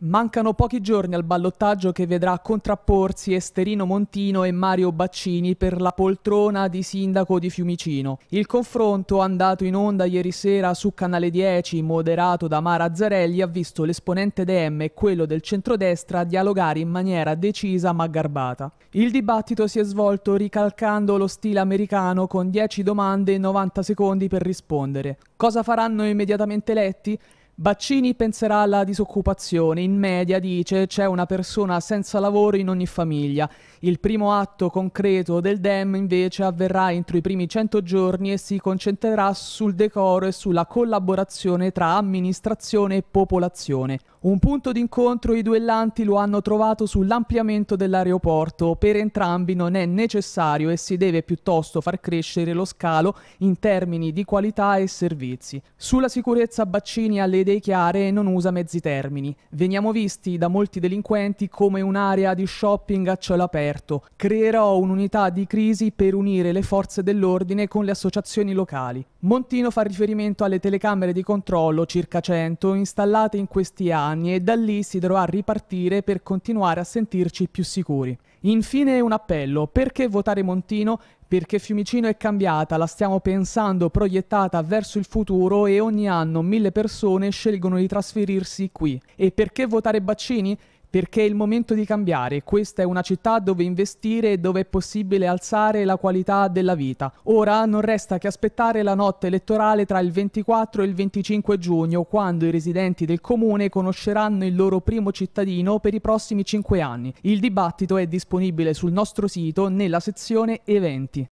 Mancano pochi giorni al ballottaggio che vedrà contrapporsi Esterino Montino e Mario Baccini per la poltrona di sindaco di Fiumicino. Il confronto andato in onda ieri sera su Canale 10, moderato da Mara Zarelli, ha visto l'esponente DM e quello del centrodestra dialogare in maniera decisa ma garbata. Il dibattito si è svolto ricalcando lo stile americano con 10 domande e 90 secondi per rispondere. Cosa faranno immediatamente eletti? Baccini penserà alla disoccupazione, in media dice c'è una persona senza lavoro in ogni famiglia. Il primo atto concreto del DEM invece avverrà entro i primi 100 giorni e si concentrerà sul decoro e sulla collaborazione tra amministrazione e popolazione. Un punto d'incontro i duellanti lo hanno trovato sull'ampliamento dell'aeroporto. Per entrambi non è necessario e si deve piuttosto far crescere lo scalo in termini di qualità e servizi. Sulla sicurezza Baccini ha le idee chiare e non usa mezzi termini. Veniamo visti da molti delinquenti come un'area di shopping a cielo aperto. Creerò un'unità di crisi per unire le forze dell'ordine con le associazioni locali. Montino fa riferimento alle telecamere di controllo, circa 100, installate in questi anni anni e da lì si dovrà ripartire per continuare a sentirci più sicuri. Infine un appello, perché votare Montino? Perché Fiumicino è cambiata, la stiamo pensando proiettata verso il futuro e ogni anno mille persone scelgono di trasferirsi qui. E perché votare Baccini? perché è il momento di cambiare. Questa è una città dove investire e dove è possibile alzare la qualità della vita. Ora non resta che aspettare la notte elettorale tra il 24 e il 25 giugno, quando i residenti del comune conosceranno il loro primo cittadino per i prossimi 5 anni. Il dibattito è disponibile sul nostro sito nella sezione eventi.